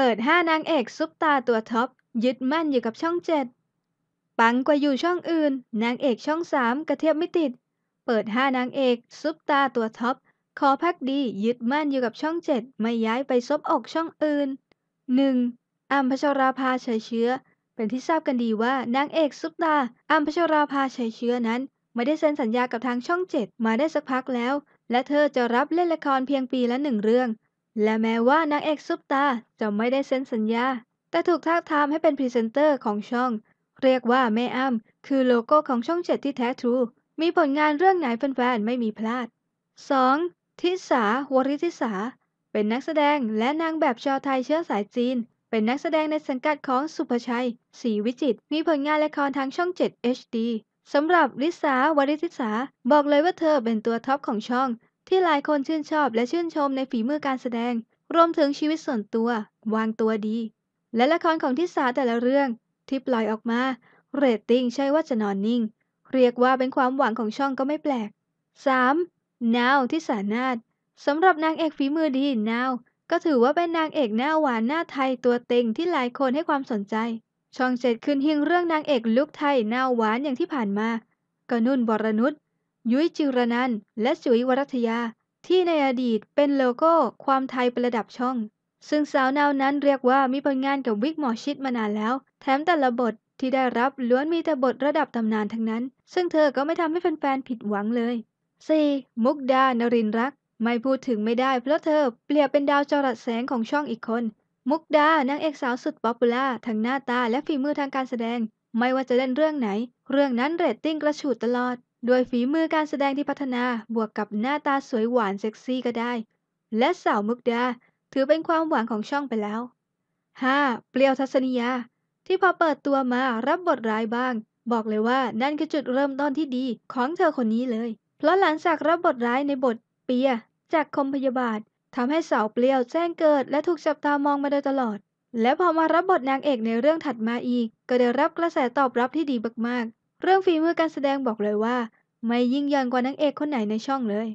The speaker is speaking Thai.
ปิด 5 นางเอกซุปตาตัวท็อปยึดมั่นอยู่กับช่อง 7 ปังกว่าอยู่ช่องอื่น นางเอกช่อง 3 กระเทียบไม่ติด เปิด 5 นางเอกซุปตาตัวท็อปขอพักดียึดมั่นอยู่กับช่อง 7 ไม่ย้ายไปซบอกช่องอื่น 1. อัมพชราภาชัยเชื้อ เป็นที่ทราบกันดีว่า นางเอก ซุปตา อัมพชราภาชัยเชื้อนั้น ไม่ได้เซ็นสัญญากับทางช่อง 7 มาได้สักพักแล้ว และเธอจะรับเล่นละครเพียงปีละหนึ่งเรื่องและแม้ว่านางเอกซุปตาจะไม่ได้เซ็นสัญญา แต่ถูกทากทามให้เป็นพรีเซนเตอร์ของช่อง เรียกว่าแม่อ้ำคือโลโก้ของช่องเจ็ดที่แท้ทรู มีผลงานเรื่องไหนแฟนๆไม่มีพลาด 2. ทิสาวริทิสา เป็นนักแสดงและนางแบบชาวไทยเชื้อสายจีน เป็นนักแสดงในสังกัดของสุภชัยศรีวิจิตมีผลงานละครทางช่อง 7 HD สำหรับลิสาวริทิสาบอกเลยว่าเธอเป็นตัวท็อปของช่องที่หลายคนชื่นชอบและชื่นชมในฝีมือการแสดง รวมถึงชีวิตส่วนตัว วางตัวดี และละครของทิสาแต่ละเรื่องที่ปล่อยออกมาเรตติ้งใช่ว่าจะนอนนิ่ง เรียกว่าเป็นความหวังของช่องก็ไม่แปลก 3. นาวทิสานาฏสำหรับนางเอกฝีมือดีนาวก็ถือว่าเป็นนางเอกหน้าหวานหน้าไทยตัวเต็งที่หลายคนให้ความสนใจ ช่องเจ็ดขึ้นหิ้งเรื่องนางเอกลุกไทยหน้าหวานอย่างที่ผ่านมากนุ่นบรนุษย์ยุ้ยจิรนันท์และจุ๋ยวรัตยา ที่ในอดีตเป็นโลโก้ ความไทยประดับช่อง ซึ่งสาวนาวนั้นเรียกว่ามีผลงานกับวิกหมอชิดมานานแล้ว แถมแต่ละบทที่ได้รับล้วนมีแต่บทระดับตำนานทั้งนั้น ซึ่งเธอก็ไม่ทำให้แฟนๆผิดหวังเลย 4. มุกดา นรินรัก ไม่พูดถึงไม่ได้เพราะเธอเปรียบเป็นดาวจรัสแสงของช่องอีกคน มุกดานางเอกสาวสุดป๊อปปูล่าทั้งหน้าตาและฝีมือทางการแสดง ไม่ว่าจะเล่นเรื่องไหน เรื่องนั้นเรตติ้งกระฉูดตลอดด้วยฝีมือการแสดงที่พัฒนา บวกกับหน้าตาสวยหวานเซ็กซี่ก็ได้ และสาวมุกดา ถือเป็นความหวังของช่องไปแล้ว 5. เปลี่ยวทัศนียาที่พอเปิดตัวมารับบทร้ายบ้าง บอกเลยว่านั่นคือจุดเริ่มต้นที่ดีของเธอคนนี้เลย เพราะหลังจากรับบทร้ายในบทเปีย จากคมพยาบาททำให้สาวเปลี่ยวแจ้งเกิดและถูกจับตามองมาโดยตลอด และพอมารับบทนางเอกในเรื่องถัดมาอีก ก็ได้รับกระแสตอบรับที่ดีมากเรื่องฝีมือการแสดงบอกเลยว่า ไม่ยิ่งยอนกว่านางเอกคนไหนในช่องเลย